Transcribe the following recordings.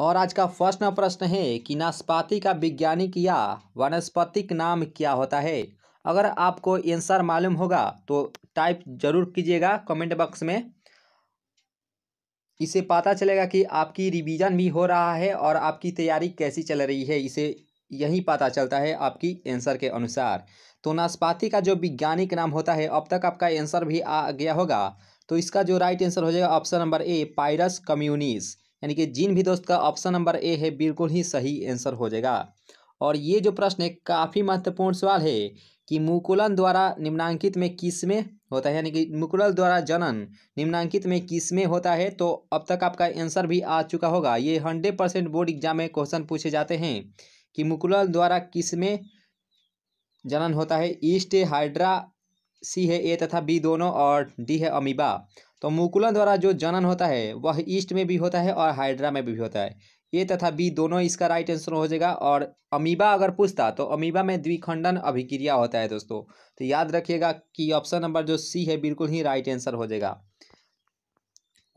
और आज का फर्स्ट प्रश्न है कि नाशपाती का वैज्ञानिक या वनस्पतिक नाम क्या होता है अगर आपको आंसर मालूम होगा तो टाइप जरूर कीजिएगा कमेंट बॉक्स में इसे पता चलेगा कि आपकी रिवीजन भी हो रहा है और आपकी तैयारी कैसी चल रही है इसे यही पता चलता है आपकी आंसर के अनुसार तो नाशपाती का जो वैज्ञानिक नाम होता है अब तक आपका आंसर भी आ गया होगा तो इसका जो राइट आंसर हो जाएगा ऑप्शन नंबर ए पायरस कम्युनिस्ट यानी कि जिन भी दोस्त का ऑप्शन नंबर ए है बिल्कुल ही सही आंसर हो जाएगा और ये जो प्रश्न है काफ़ी महत्वपूर्ण सवाल है कि मुकुलन द्वारा निम्नांकित में किस में होता है यानी कि मुकुलन द्वारा जनन निम्नांकित में किस में होता है तो अब तक आपका आंसर भी आ चुका होगा ये हंड्रेड परसेंट बोर्ड एग्जाम में क्वेश्चन पूछे जाते हैं कि मुकुलन द्वारा किस में जनन होता है ईस्ट हाइड्रा सी है ए तथा बी दोनों और डी है अमीबा तो मुकुलन द्वारा जो जनन होता है वह ईस्ट में भी होता है और हाइड्रा में भी होता है ए तथा बी दोनों इसका राइट आंसर हो जाएगा और अमीबा अगर पूछता तो अमीबा में द्विखंडन अभिक्रिया होता है दोस्तों तो याद रखिएगा कि ऑप्शन नंबर जो सी है बिल्कुल ही राइट आंसर हो जाएगा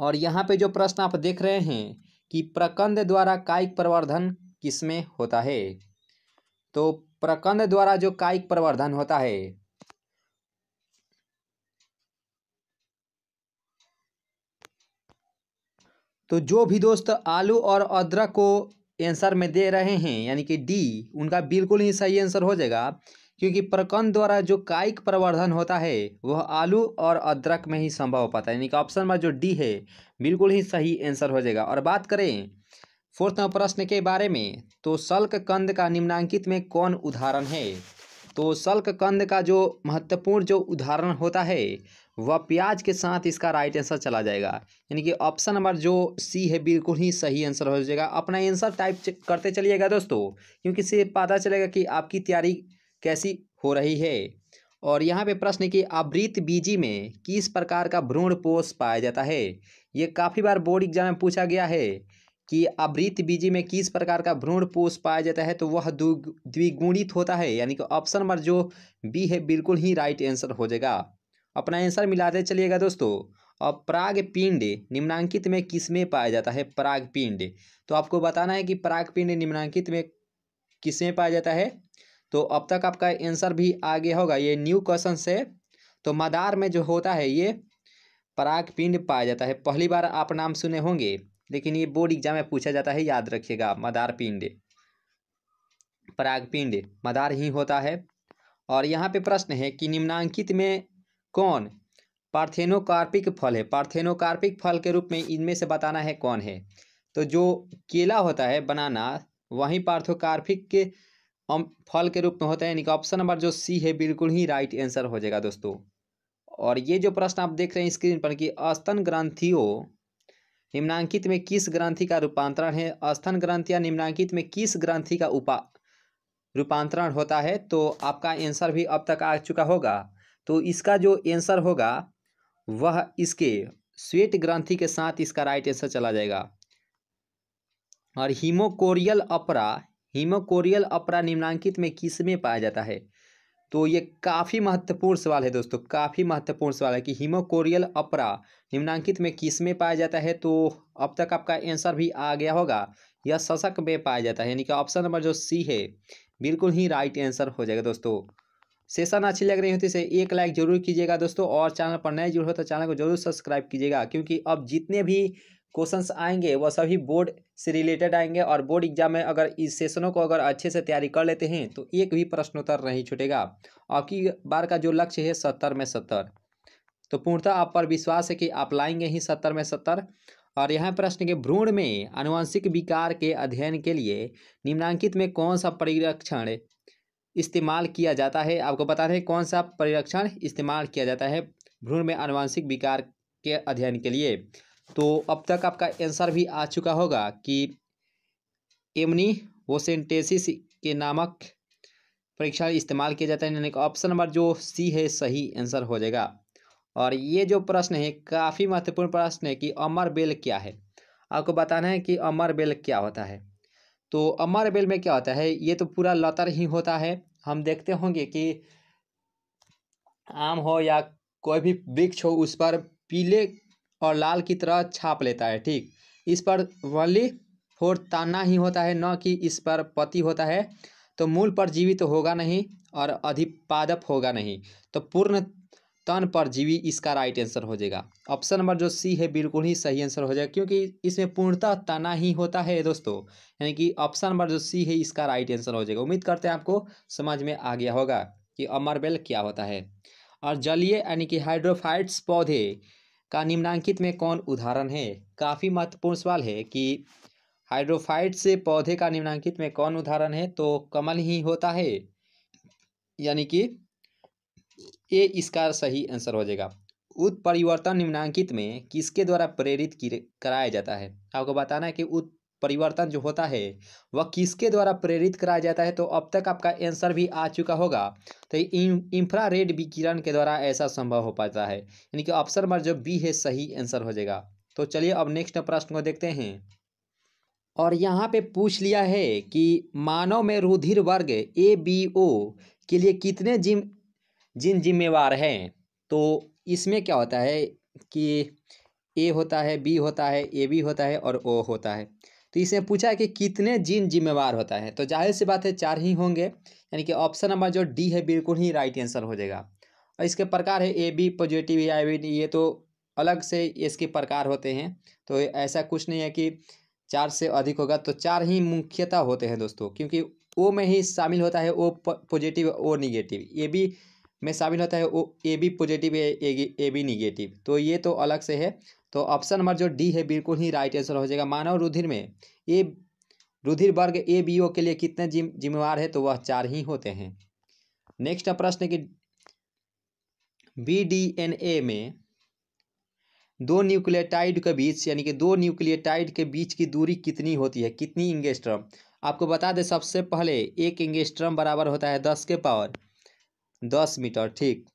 और यहाँ पे जो प्रश्न आप देख रहे हैं कि प्रकंद द्वारा कायिक प्रवर्धन किसमें होता है तो प्रकंद द्वारा जो कायिक प्रवर्धन होता है तो जो भी दोस्त आलू और अदरक को आंसर में दे रहे हैं यानी कि डी उनका बिल्कुल ही सही आंसर हो जाएगा क्योंकि प्रकंद द्वारा जो कायिक प्रवर्धन होता है वह आलू और अदरक में ही संभव हो पाता है यानी कि ऑप्शन नंबर जो डी है बिल्कुल ही सही आंसर हो जाएगा और बात करें फोर्थ नंबर प्रश्न के बारे में तो शल्क कंद का निम्नांकित में कौन उदाहरण है तो शल्क कंद का जो महत्वपूर्ण जो उदाहरण होता है व प्याज के साथ इसका राइट आंसर चला जाएगा यानी कि ऑप्शन नंबर जो सी है बिल्कुल ही सही आंसर हो जाएगा अपना आंसर टाइप करते चलिएगा दोस्तों क्योंकि इससे पता चलेगा कि आपकी तैयारी कैसी हो रही है और यहाँ पे प्रश्न है कि आवृत बीजी में किस प्रकार का भ्रूण पोष पाया जाता है ये काफ़ी बार बोर्ड एग्जाम में पूछा गया है कि आवृत बीजी में किस प्रकार का भ्रूण पोष पाया जाता है तो वह द्विगुणित होता है यानी कि ऑप्शन नंबर जो बी है बिल्कुल ही राइट आंसर हो जाएगा अपना आंसर मिलाते चलिएगा दोस्तों अब प्राग पिंड निम्नांकित में किस में पाया जाता है प्राग पिंड तो आपको बताना है कि प्राग पिंड निम्नांकित में किस में पाया जाता है तो अब तक आपका आंसर भी आगे होगा ये न्यू क्वेश्चन से तो मदार में जो होता है ये पराग पिंड पाया जाता है पहली बार आप नाम सुने होंगे लेकिन ये बोर्ड एग्जाम में पूछा जाता है याद रखिएगा मदार पिंड पराग पिंड मदार ही होता है और यहाँ पे प्रश्न है कि निम्नांकित में कौन पार्थेनोकार्पिक फल है पार्थेनोकार्पिक फल के रूप में इनमें से बताना है कौन है तो जो केला होता है बनाना वहीं पार्थोकार्पिक के फल के रूप में होता है यानी कि ऑप्शन नंबर जो सी है बिल्कुल ही राइट आंसर हो जाएगा दोस्तों और ये जो प्रश्न आप देख रहे हैं स्क्रीन पर कि अस्तन ग्रंथियों निम्नांकित में किस ग्रंथि का रूपांतरण है स्तन ग्रंथ निम्नांकित में किस ग्रंथि का उपा रूपांतरण होता है तो आपका आंसर भी अब तक आ चुका होगा तो इसका जो आंसर होगा वह इसके स्वेट ग्रंथि के साथ इसका राइट आंसर चला जाएगा और हीमोकोरियल अपरा हीमोकोरियल अपरा निम्नांकित में किस में पाया जाता है तो ये काफ़ी महत्वपूर्ण सवाल है दोस्तों काफ़ी महत्वपूर्ण सवाल है कि हीमोकोरियल अपरा निम्नांकित में किस में पाया जाता है तो अब तक आपका आंसर भी आ गया होगा यह शशक में पाया जाता है यानी कि ऑप्शन नंबर जो सी है बिल्कुल ही राइट आंसर हो जाएगा दोस्तों सेशन अच्छी लग रही होती से एक लाइक जरूर कीजिएगा दोस्तों और चैनल पर नए जुड़े हो तो चैनल को जरूर सब्सक्राइब कीजिएगा क्योंकि अब जितने भी क्वेश्चंस आएंगे वह सभी बोर्ड से रिलेटेड आएंगे और बोर्ड एग्जाम में अगर इस सेशनों को अगर अच्छे से तैयारी कर लेते हैं तो एक भी प्रश्नोत्तर नहीं छूटेगा आपकी बार का जो लक्ष्य है सत्तर में सत्तर तो पूर्णतः आप पर विश्वास है कि आप लाएंगे ही सत्तर में सत्तर और यहाँ प्रश्न के भ्रूण में आनुवंशिक विकार के अध्ययन के लिए निम्नांकित में कौन सा परिरक्षण इस्तेमाल किया जाता है आपको बता दें कौन सा परीक्षण इस्तेमाल किया जाता है भ्रूण में अनुवांशिक विकार के अध्ययन के लिए तो अब तक आपका आंसर भी आ चुका होगा कि एमनी वोसेंटेसिस के नामक परीक्षण इस्तेमाल किया जाता है यानी कि ऑप्शन नंबर जो सी है सही आंसर हो जाएगा और ये जो प्रश्न है काफ़ी महत्वपूर्ण प्रश्न है कि अमर बेल क्या है आपको बताना है कि अमर बेल क्या होता है तो अमर बेल में क्या होता है ये तो पूरा लतर ही होता है हम देखते होंगे कि आम हो या कोई भी वृक्ष हो उस पर पीले और लाल की तरह छाप लेता है ठीक इस पर वली फोर ताना ही होता है न कि इस पर पति होता है तो मूल पर जीवित तो होगा नहीं और अधिपादप होगा नहीं तो पूर्ण तन परजीवी इसका राइट आंसर हो जाएगा ऑप्शन नंबर जो सी है बिल्कुल ही सही आंसर हो जाएगा क्योंकि इसमें पूर्णतः तना ही होता है दोस्तों यानी कि ऑप्शन नंबर जो सी है इसका राइट आंसर हो जाएगा उम्मीद करते हैं आपको समझ में आ गया होगा कि अमर बेल क्या होता है और जलीय यानी कि हाइड्रोफाइट्स पौधे का निम्नांकित में कौन उदाहरण है काफ़ी महत्वपूर्ण सवाल है कि हाइड्रोफाइट से पौधे का निम्नांकित में कौन उदाहरण है तो कमल ही होता है यानी कि ये इसका सही आंसर हो जाएगा उत्परिवर्तन निम्नांकित में किसके द्वारा प्रेरित कराया जाता है आपको बताना है कि उत्परिवर्तन जो होता है वह किसके द्वारा प्रेरित कराया जाता है तो अब तक आपका आंसर भी आ चुका होगा तो इंफ्रा रेड विकिरण के द्वारा ऐसा संभव हो पाता है यानी कि ऑप्शन नंबर जो बी है सही आंसर हो जाएगा तो चलिए अब नेक्स्ट प्रश्न को देखते हैं और यहाँ पे पूछ लिया है कि मानव में रुधिर वर्ग ए बी ओ के लिए कितने जिम जिन जिम्मेवार हैं तो इसमें क्या होता है कि ए होता है बी होता है ए बी होता है और ओ होता है तो इसमें पूछा है कि कितने जिन जिम्मेवार होता है तो जाहिर सी बात है चार ही होंगे यानी कि ऑप्शन नंबर जो डी है बिल्कुल ही राइट आंसर हो जाएगा और इसके प्रकार है ए बी पॉजिटिव या आई बी ये तो अलग से इसके प्रकार होते हैं तो ऐसा कुछ नहीं है कि चार से अधिक होगा तो चार ही मुख्यतः होते हैं दोस्तों क्योंकि ओ में ही शामिल होता है ओ पॉजिटिव ओ निगेटिव ये भी में शामिल होता है वो ए बी पॉजिटिव है ए बी निगेटिव तो ये तो अलग से है तो ऑप्शन नंबर जो डी है बिल्कुल ही राइट आंसर हो जाएगा मानव रुधिर में ए रुधिर वर्ग ए बी ओ के लिए कितने जिम जिम्मेवार है तो वह चार ही होते हैं नेक्स्ट प्रश्न कि बी डी एन ए में दो न्यूक्लियोटाइड के बीच यानी कि दो न्यूक्लियोटाइड के बीच की दूरी कितनी होती है कितनी इंगेस्ट्रम आपको बता दें सबसे पहले एक इंगेस्ट्रम बराबर होता है दस के पावर दस मीटर ठीक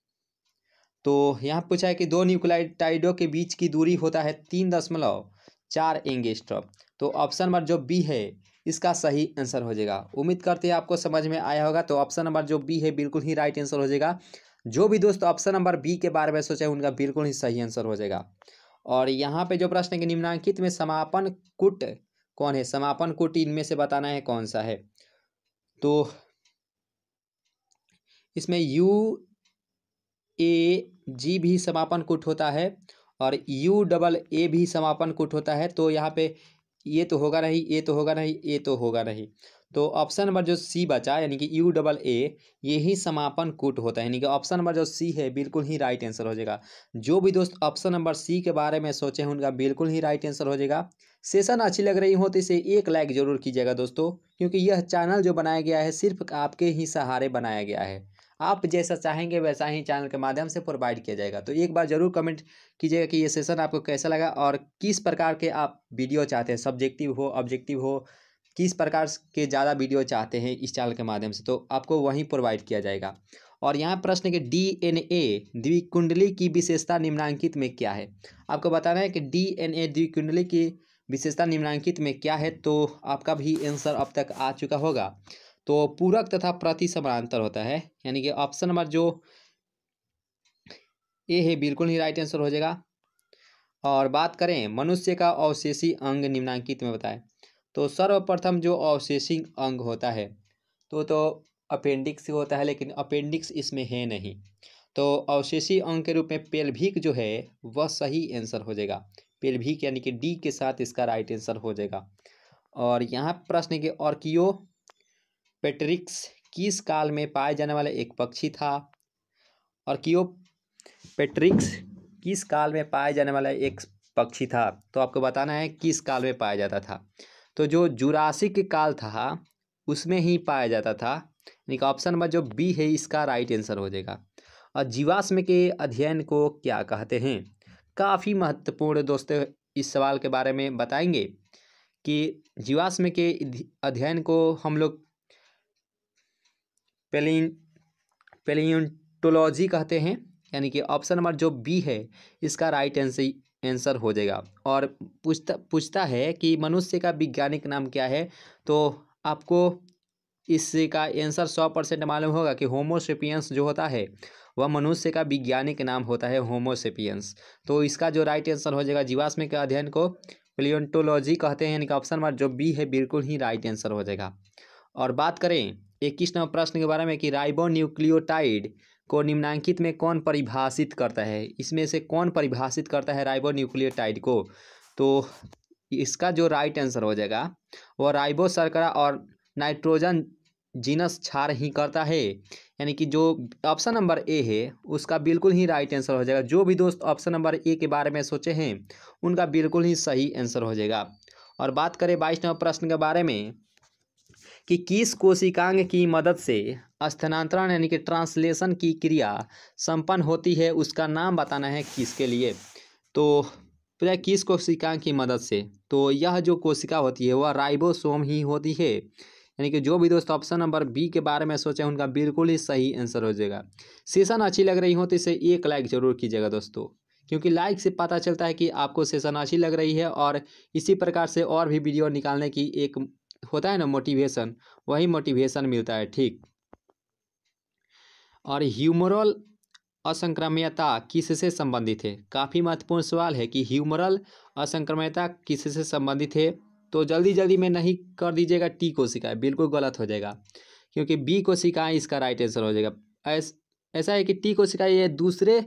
तो यहाँ पूछा है कि दो न्यूक्लियोटाइडों के बीच की दूरी होता है तीन दशमलव चार एंगेस्ट्रम तो ऑप्शन नंबर जो बी है इसका सही आंसर हो जाएगा उम्मीद करते हैं आपको समझ में आया होगा तो ऑप्शन नंबर जो बी है बिल्कुल ही राइट आंसर हो जाएगा जो भी दोस्त ऑप्शन नंबर बी के बारे में सोचे उनका बिल्कुल ही सही आंसर हो जाएगा और यहाँ पे जो प्रश्न है कि निम्नांकित में समापन कुट कौन है समापन कुट इनमें से बताना है कौन सा है तो इसमें यू ए जी भी समापन कुट होता है और यू डबल ए भी समापन कुट होता है तो यहाँ पे ये तो होगा नहीं ये तो होगा नहीं ये तो होगा नहीं तो ऑप्शन नंबर जो सी बचा यानी कि यू डबल ए यही समापन कुट होता है यानी कि ऑप्शन नंबर जो सी है बिल्कुल ही राइट आंसर हो जाएगा जो भी दोस्त ऑप्शन नंबर सी के बारे में सोचे हैं उनका बिल्कुल ही राइट आंसर हो जाएगा सेशन अच्छी लग रही हो तो इसे एक लाइक ज़रूर कीजिएगा दोस्तों क्योंकि यह चैनल जो बनाया गया है सिर्फ आपके ही सहारे बनाया गया है आप जैसा चाहेंगे वैसा ही चैनल के माध्यम से प्रोवाइड किया जाएगा तो एक बार ज़रूर कमेंट कीजिएगा कि ये सेशन आपको कैसा लगा और किस प्रकार के आप वीडियो चाहते हैं सब्जेक्टिव हो ऑब्जेक्टिव हो किस प्रकार के ज़्यादा वीडियो चाहते हैं इस चैनल के माध्यम से तो आपको वहीं प्रोवाइड किया जाएगा और यहाँ प्रश्न के डी एन ए द्विकुंडली की विशेषता निम्नांकित में क्या है आपको बताना है कि डी एन ए द्विकुंडली की विशेषता निम्नांकित में क्या है तो आपका भी आंसर अब तक आ चुका होगा तो पूरक तथा प्रति समानांतर होता है यानी कि ऑप्शन नंबर जो ए है बिल्कुल ही राइट आंसर हो जाएगा और बात करें मनुष्य का अवशेषी अंग निम्नांकित में बताएं तो सर्वप्रथम जो अवशेषी अंग होता है तो तो अपेंडिक्स होता है लेकिन अपेंडिक्स इसमें है नहीं तो अवशेषी अंग के रूप में पेल्भिक जो है वह सही आंसर हो जाएगा पेल्भिक यानी कि डी के साथ इसका राइट आंसर हो जाएगा और यहाँ प्रश्न के ऑर्कियो पेट्रिक्स किस काल में पाए जाने वाला एक पक्षी था और क्यों पेट्रिक्स किस काल में पाए जाने वाला एक पक्षी था तो आपको बताना है किस काल में पाया जाता था तो जो जुरासिक काल था उसमें ही पाया जाता था यानी कि ऑप्शन नंबर जो बी है इसका राइट आंसर हो जाएगा और जीवाश्म के अध्ययन को क्या कहते हैं काफ़ी महत्वपूर्ण दोस्तों इस सवाल के बारे में बताएंगे कि जीवाश्म के अध्ययन को हम लोग पेलिन पेलियोन्टोलॉजी कहते हैं यानी कि ऑप्शन नंबर जो बी है इसका राइट आंसर आंसर हो जाएगा और पूछता पूछता है कि मनुष्य का वैज्ञानिक नाम क्या है तो आपको इसका आंसर सौ परसेंट मालूम होगा कि होमोसेपियंस जो होता है वह मनुष्य का वैज्ञानिक नाम होता है होमोसेपियंस तो इसका जो राइट आंसर हो जाएगा जीवाश्म के अध्ययन को प्लियोन्टोलॉजी कहते हैं यानी कि ऑप्शन नंबर जो बी है बिल्कुल ही राइट आंसर हो जाएगा और बात करें इक्कीस नंबर प्रश्न के बारे में कि राइबो न्यूक्लियोटाइड को निम्नांकित में कौन परिभाषित करता है इसमें से कौन परिभाषित करता है राइबो न्यूक्लियोटाइड को तो इसका जो राइट आंसर हो जाएगा वह राइबो सरकरा और नाइट्रोजन जीनस छार ही करता है यानी कि जो ऑप्शन नंबर ए है उसका बिल्कुल ही राइट आंसर हो जाएगा जो भी दोस्त ऑप्शन नंबर ए के बारे में सोचे हैं उनका बिल्कुल ही सही आंसर हो जाएगा और बात करें बाईस नंबर प्रश्न के बारे में कि किस कोशिकांग की मदद से स्थानांतरण यानी कि ट्रांसलेशन की क्रिया संपन्न होती है उसका नाम बताना है किसके लिए तो प्रया किस कोशिकांग की मदद से तो यह जो कोशिका होती है वह राइबोसोम ही होती है यानी कि जो भी दोस्त ऑप्शन नंबर बी के बारे में सोचे उनका बिल्कुल ही सही आंसर हो जाएगा सेशन अच्छी लग रही हो तो इसे एक लाइक जरूर कीजिएगा दोस्तों क्योंकि लाइक से पता चलता है कि आपको सेशन अच्छी लग रही है और इसी प्रकार से और भी वीडियो निकालने की एक होता है ना मोटिवेशन वही मोटिवेशन मिलता है ठीक और ह्यूमरल असंक्रमणीयता किससे संबंधित है काफ़ी महत्वपूर्ण सवाल है कि ह्यूमरल असंक्रमणीयता किससे संबंधित है तो जल्दी जल्दी में नहीं कर दीजिएगा टी कोशिकाएं बिल्कुल गलत हो जाएगा क्योंकि बी कोशिकाएं इसका राइट आंसर हो जाएगा ऐसा ऐसा है कि टी कोशिकाएं ये दूसरे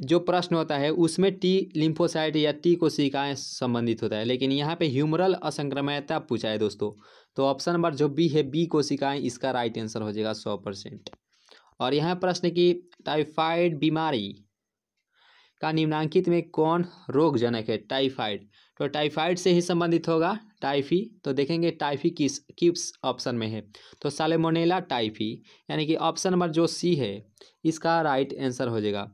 जो प्रश्न होता है उसमें टी लिम्फोसाइट या टी को कोशिकाएँ संबंधित होता है लेकिन यहाँ पे ह्यूमरल असंक्रमणता पूछा है दोस्तों तो ऑप्शन नंबर जो बी है बी कोशिकाएँ इसका राइट आंसर हो जाएगा सौ परसेंट और यहाँ प्रश्न की टाइफाइड बीमारी का निम्नांकित में कौन रोगजनक है टाइफाइड तो टाइफाइड से ही संबंधित होगा टाइफी तो देखेंगे टाइफी किस किस ऑप्शन में है तो सालेमोनेला टाइफी यानी कि ऑप्शन नंबर जो सी है इसका राइट आंसर हो जाएगा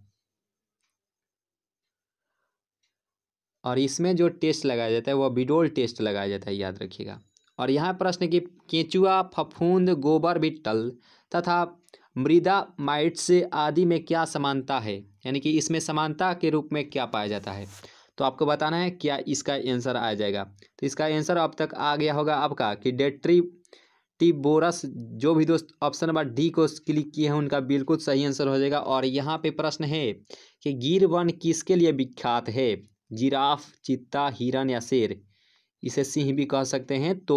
और इसमें जो टेस्ट लगाया जाता है वह बिडोल टेस्ट लगाया जाता है याद रखिएगा और यहाँ प्रश्न कि केंचुआ फफूंद गोबर बिट्टल तथा मृदा माइट्स आदि में क्या समानता है यानी कि इसमें समानता के रूप में क्या पाया जाता है तो आपको बताना है क्या इसका आंसर आ जाएगा तो इसका आंसर अब तक आ गया होगा आपका कि डेट्री टिबोरस जो भी दोस्त ऑप्शन नंबर डी को क्लिक किए हैं उनका बिल्कुल सही आंसर हो जाएगा और यहाँ पे प्रश्न है कि गिर वन किसके लिए विख्यात है जिराफ चीता हिरन या शेर इसे सिंह भी कह सकते हैं तो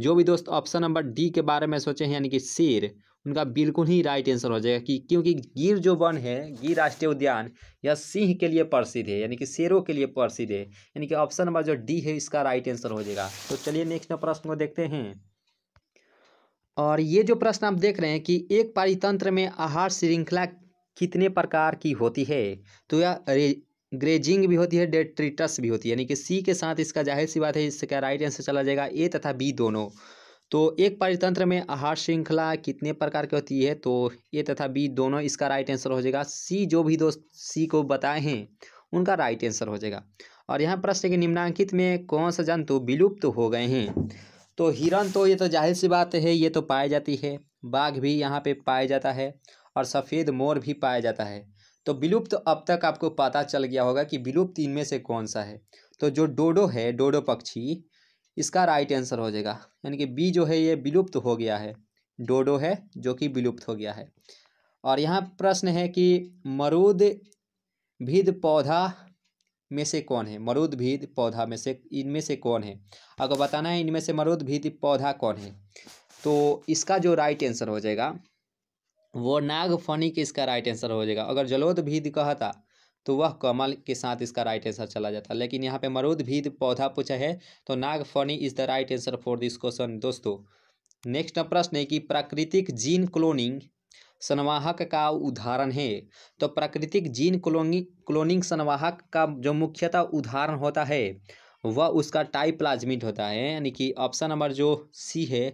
जो भी दोस्त ऑप्शन नंबर डी के बारे में सोचे हैं यानी कि शेर उनका बिल्कुल ही राइट आंसर हो जाएगा कि क्योंकि गिर जो वन है गिर राष्ट्रीय उद्यान यह सिंह के लिए प्रसिद्ध है यानी कि शेरों के लिए प्रसिद्ध है यानी कि ऑप्शन नंबर जो डी है इसका राइट आंसर हो जाएगा तो चलिए नेक्स्ट प्रश्न को देखते हैं और ये जो प्रश्न आप देख रहे हैं कि एक पारितंत्र में आहार श्रृंखला कितने प्रकार की होती है तो यह ग्रेजिंग भी होती है डेट्रिटस भी होती है यानी कि सी के साथ इसका जाहिर सी बात है इसका राइट आंसर चला जाएगा ए तथा बी दोनों तो एक पारितंत्र में आहार श्रृंखला कितने प्रकार की होती है तो ए तथा बी दोनों इसका राइट आंसर हो जाएगा सी जो भी दोस्त सी को बताए हैं उनका राइट आंसर हो जाएगा और यहाँ प्रश्न के निम्नांकित में कौन सा जंतु विलुप्त हो गए हैं तो हिरण तो ये तो जाहिर सी बात है ये तो पाई जाती है बाघ भी यहाँ पे पाया जाता है और सफ़ेद मोर भी पाया जाता है तो विलुप्त अब तक आपको पता चल गया होगा कि विलुप्त इनमें से कौन सा है तो जो डोडो है डोडो पक्षी इसका राइट आंसर हो जाएगा यानी कि बी जो है ये विलुप्त हो गया है डोडो है जो कि विलुप्त हो गया है और यहाँ प्रश्न है कि मरुद भीद पौधा में से कौन है मरुद भीद पौधा में से इनमें से कौन है अगर बताना है इनमें से मरुद भीद पौधा कौन है तो इसका जो राइट आंसर हो जाएगा वो नाग के इसका राइट आंसर हो जाएगा अगर जलोद भीद कहता तो वह कमल के साथ इसका राइट आंसर चला जाता लेकिन यहाँ पे मरुद भीद पौधा पूछा है तो नाग फनी is the right answer for this question दोस्तों नेक्स्ट प्रश्न है कि प्राकृतिक जीन क्लोनिंग सनवाहक का उदाहरण है तो प्राकृतिक जीन क्लोनिंग क्लोनिंग सनवाहक का जो मुख्यतः उदाहरण होता है वह उसका टाइप प्लाजमिट होता है यानी कि ऑप्शन नंबर जो सी है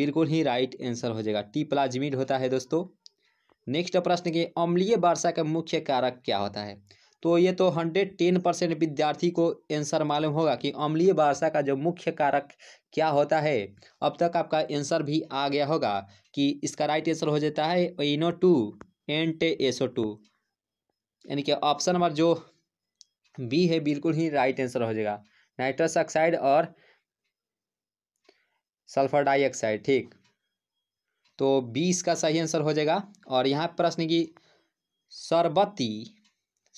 बिल्कुल ही राइट आंसर हो जाएगा टी प्लाजमिट होता है दोस्तों नेक्स्ट प्रश्न के अम्लीय वर्षा का मुख्य कारक क्या होता है तो ये तो हंड्रेड टेन परसेंट विद्यार्थी को आंसर मालूम होगा कि अम्लीय वर्षा का जो मुख्य कारक क्या होता है अब तक आपका आंसर भी आ गया होगा कि इसका राइट आंसर हो जाता है इनो टू टे एसो टू यानी कि ऑप्शन नंबर जो बी है बिल्कुल ही राइट आंसर हो जाएगा नाइट्रस ऑक्साइड और सल्फर डाइऑक्साइड ठीक तो बी इसका सही आंसर हो जाएगा और यहाँ प्रश्न की सरबती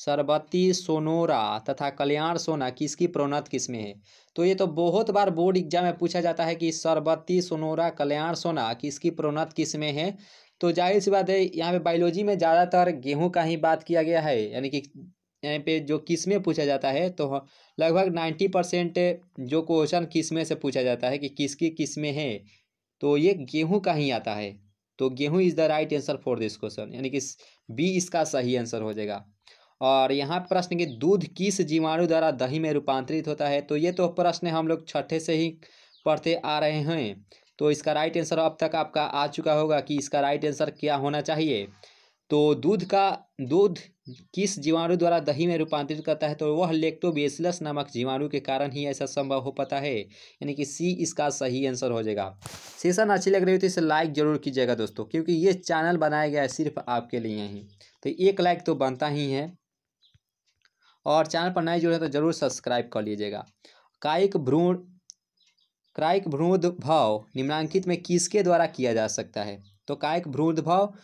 सरबती सोनोरा तथा कल्याण सोना किसकी प्रोन्नत किस्में है तो ये तो बहुत बार बोर्ड एग्जाम में पूछा जाता है कि सरबती सोनोरा कल्याण सोना किसकी प्रोन्नत किस्में है तो जाहिर सी बात है यहाँ पे बायोलॉजी में ज़्यादातर गेहूं का ही बात किया गया है यानी कि यहाँ पे जो किस्में पूछा जाता है तो लगभग नाइन्टी परसेंट जो क्वेश्चन किस्में से पूछा जाता है कि किसकी किस्में हैं तो ये गेहूँ का ही आता है तो गेहूँ is the right answer for this question यानी कि बी इसका सही आंसर हो जाएगा और यहाँ प्रश्न कि दूध किस जीवाणु द्वारा दही में रूपांतरित होता है तो ये तो प्रश्न हम लोग छठे से ही पढ़ते आ रहे हैं तो इसका राइट आंसर अब तक आपका आ चुका होगा कि इसका राइट आंसर क्या होना चाहिए तो दूध का दूध किस जीवाणु द्वारा दही में रूपांतरित करता है तो वह लेक्टोबेसिलस नामक जीवाणु के कारण ही ऐसा संभव हो पाता है यानी कि सी इसका सही आंसर हो जाएगा सेशन अच्छी लग रही हो तो इसे लाइक जरूर कीजिएगा दोस्तों क्योंकि ये चैनल बनाया गया है सिर्फ आपके लिए ही तो एक लाइक तो बनता ही है और चैनल पर नए जुड़े तो जरूर सब्सक्राइब कर लीजिएगा कायिक भ्रूण कायिक भ्रूद भाव निम्नांकित में किसके द्वारा किया जा सकता है तो कायिक भ्रूद भाव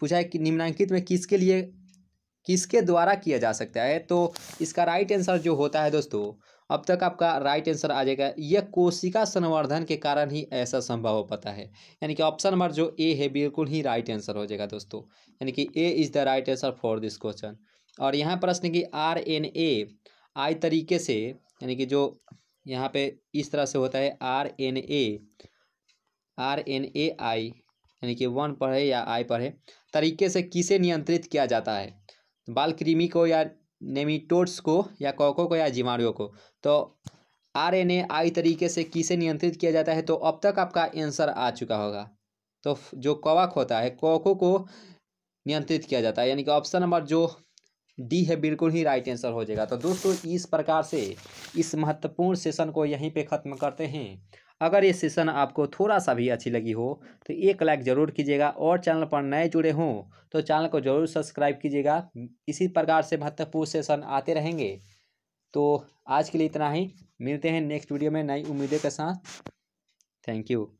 पूछा है कि निम्नांकित में किसके लिए किसके द्वारा किया जा सकता है तो इसका राइट आंसर जो होता है दोस्तों अब तक आपका राइट आंसर आ जाएगा यह कोशिका संवर्धन के कारण ही ऐसा संभव हो पाता है यानी कि ऑप्शन नंबर जो ए है बिल्कुल ही राइट आंसर हो जाएगा दोस्तों यानी कि A is the right answer for this question और यहाँ प्रश्न की आर एन ए आई तरीके से यानी कि जो यहाँ पे इस तरह से होता है R N A R N A I यानी कि वन पढ़े या आई पढ़े तरीके से किसे नियंत्रित किया जाता है तो बाल कृमि को या नेमिटोड्स को या कॉको को या जीवाणुओं को तो आर एन ए आई तरीके से किसे नियंत्रित किया जाता है तो अब तक आपका आंसर आ चुका होगा तो जो कवक होता है कॉको को नियंत्रित किया जाता है यानी कि ऑप्शन नंबर जो डी है बिल्कुल ही राइट आंसर हो जाएगा तो दोस्तों इस प्रकार से इस महत्वपूर्ण सेशन को यहीं पे ख़त्म करते हैं अगर ये सेशन आपको थोड़ा सा भी अच्छी लगी हो तो एक लाइक ज़रूर कीजिएगा और चैनल पर नए जुड़े हों तो चैनल को ज़रूर सब्सक्राइब कीजिएगा इसी प्रकार से महत्वपूर्ण सेशन आते रहेंगे तो आज के लिए इतना ही मिलते हैं नेक्स्ट वीडियो में नई उम्मीदों के साथ थैंक यू